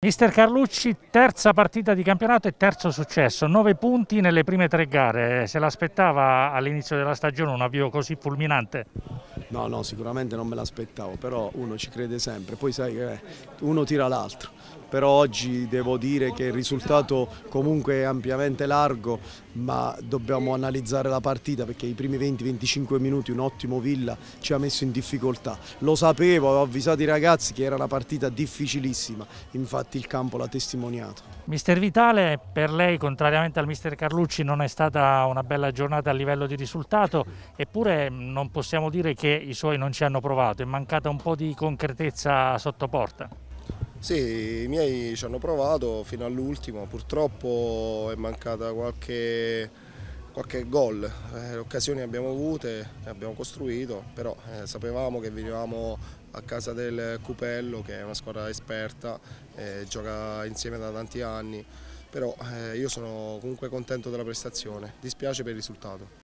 Mister Carlucci, terza partita di campionato e terzo successo, nove punti nelle prime tre gare, se l'aspettava all'inizio della stagione un avvio così fulminante? No, no, sicuramente non me l'aspettavo, però uno ci crede sempre, poi sai che uno tira l'altro però oggi devo dire che il risultato comunque è ampiamente largo ma dobbiamo analizzare la partita perché i primi 20-25 minuti un ottimo Villa ci ha messo in difficoltà. Lo sapevo, avevo avvisato i ragazzi che era una partita difficilissima, infatti il campo l'ha testimoniato. Mister Vitale, per lei contrariamente al mister Carlucci non è stata una bella giornata a livello di risultato, eppure non possiamo dire che i suoi non ci hanno provato, è mancata un po' di concretezza sotto porta. Sì, i miei ci hanno provato fino all'ultimo, purtroppo è mancata qualche, qualche gol, eh, occasioni abbiamo avute, abbiamo costruito, però eh, sapevamo che venivamo a casa del Cupello che è una squadra esperta, eh, gioca insieme da tanti anni, però eh, io sono comunque contento della prestazione, dispiace per il risultato.